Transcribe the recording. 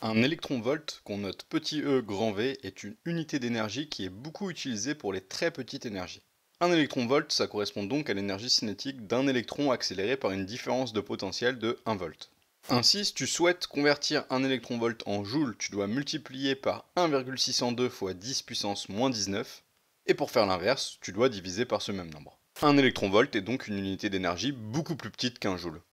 Un électron-volt, qu'on note petit e grand V, est une unité d'énergie qui est beaucoup utilisée pour les très petites énergies. Un électronvolt, ça correspond donc à l'énergie cinétique d'un électron accéléré par une différence de potentiel de 1 volt. Ainsi, si tu souhaites convertir un électronvolt en joule, tu dois multiplier par 1,602 fois 10 puissance moins 19, et pour faire l'inverse, tu dois diviser par ce même nombre. Un électronvolt est donc une unité d'énergie beaucoup plus petite qu'un joule.